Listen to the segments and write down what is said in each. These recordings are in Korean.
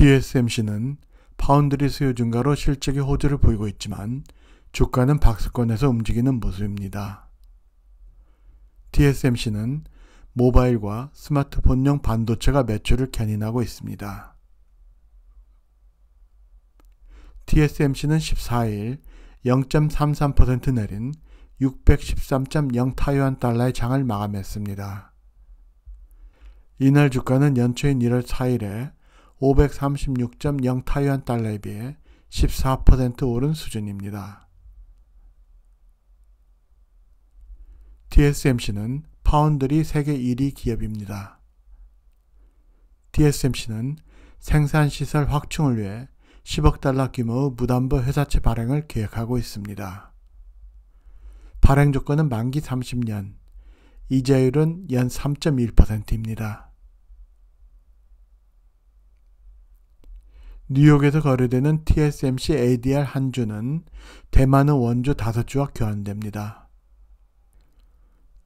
DSMC는 파운드리 수요 증가로 실적이 호조를 보이고 있지만 주가는 박스권에서 움직이는 모습입니다. TSMC는 모바일과 스마트폰용 반도체가 매출을 견인하고 있습니다. TSMC는 14일 0.33% 내린 613.0 타이완 달러의 장을 마감했습니다. 이날 주가는 연초인 1월 4일에 536.0 타이완 달러에 비해 14% 오른 수준입니다. DSMC는 파운드리 세계 1위 기업입니다. DSMC는 생산시설 확충을 위해 10억 달러 규모의 무담보 회사채 발행을 계획하고 있습니다. 발행 조건은 만기 30년, 이자율은 연 3.1%입니다. 뉴욕에서 거래되는 TSMC ADR 한 주는 대만의 원주 5주와 교환됩니다.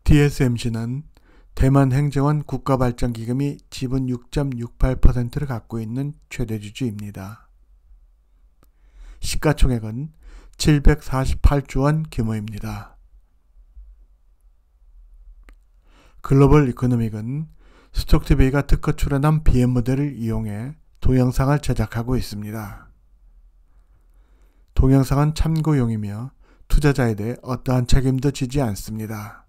TSMC는 대만 행정원 국가발전기금이 지분 6.68%를 갖고 있는 최대 주주입니다. 시가총액은 748조 원 규모입니다. 글로벌 이코노믹은 스톡TV가 특허 출연한 BM 모델을 이용해 동영상을 제작하고 있습니다. 동영상은 참고용이며 투자자에 대해 어떠한 책임도 지지 않습니다.